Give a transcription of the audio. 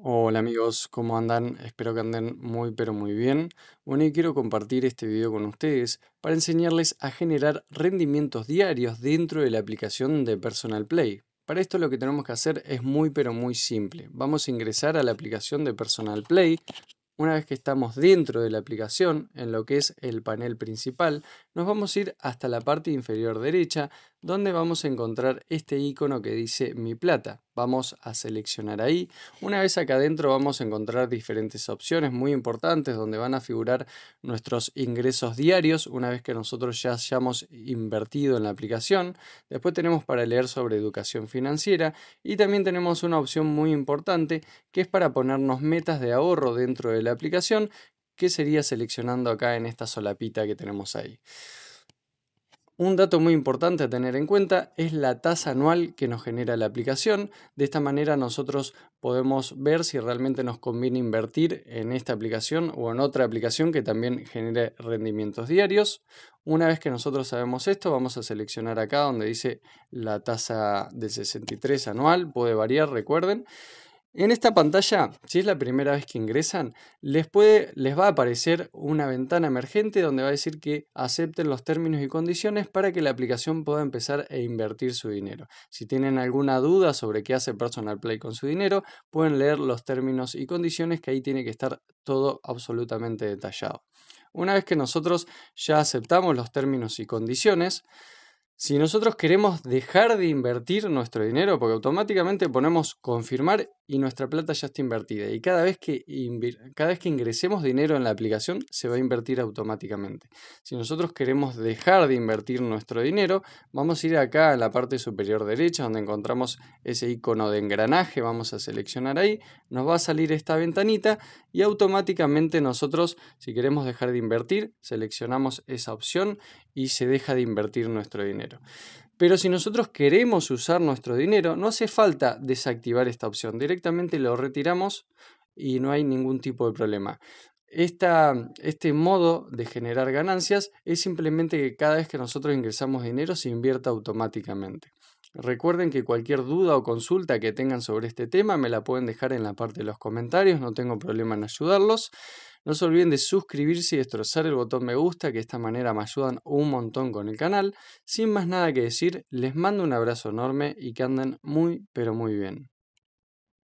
Hola amigos, ¿cómo andan? Espero que anden muy pero muy bien. Bueno, y quiero compartir este video con ustedes para enseñarles a generar rendimientos diarios dentro de la aplicación de Personal Play. Para esto lo que tenemos que hacer es muy pero muy simple. Vamos a ingresar a la aplicación de Personal Play. Una vez que estamos dentro de la aplicación, en lo que es el panel principal, nos vamos a ir hasta la parte inferior derecha, donde vamos a encontrar este icono que dice Mi Plata. Vamos a seleccionar ahí. Una vez acá adentro vamos a encontrar diferentes opciones muy importantes donde van a figurar nuestros ingresos diarios una vez que nosotros ya hayamos invertido en la aplicación. Después tenemos para leer sobre educación financiera y también tenemos una opción muy importante que es para ponernos metas de ahorro dentro de la aplicación que sería seleccionando acá en esta solapita que tenemos ahí. Un dato muy importante a tener en cuenta es la tasa anual que nos genera la aplicación. De esta manera nosotros podemos ver si realmente nos conviene invertir en esta aplicación o en otra aplicación que también genere rendimientos diarios. Una vez que nosotros sabemos esto, vamos a seleccionar acá donde dice la tasa del 63 anual, puede variar, recuerden. En esta pantalla, si es la primera vez que ingresan, les, puede, les va a aparecer una ventana emergente donde va a decir que acepten los términos y condiciones para que la aplicación pueda empezar a e invertir su dinero. Si tienen alguna duda sobre qué hace Personal Play con su dinero, pueden leer los términos y condiciones que ahí tiene que estar todo absolutamente detallado. Una vez que nosotros ya aceptamos los términos y condiciones, si nosotros queremos dejar de invertir nuestro dinero, porque automáticamente ponemos confirmar y nuestra plata ya está invertida. Y cada vez, que cada vez que ingresemos dinero en la aplicación, se va a invertir automáticamente. Si nosotros queremos dejar de invertir nuestro dinero, vamos a ir acá a la parte superior derecha, donde encontramos ese icono de engranaje. Vamos a seleccionar ahí. Nos va a salir esta ventanita y automáticamente nosotros, si queremos dejar de invertir, seleccionamos esa opción y se deja de invertir nuestro dinero. Pero si nosotros queremos usar nuestro dinero, no hace falta desactivar esta opción. Directamente lo retiramos y no hay ningún tipo de problema. este modo de generar ganancias es simplemente que cada vez que nosotros ingresamos dinero se invierta automáticamente. Recuerden que cualquier duda o consulta que tengan sobre este tema me la pueden dejar en la parte de los comentarios, no tengo problema en ayudarlos. No se olviden de suscribirse y destrozar el botón me gusta, que de esta manera me ayudan un montón con el canal. Sin más nada que decir, les mando un abrazo enorme y que anden muy pero muy bien.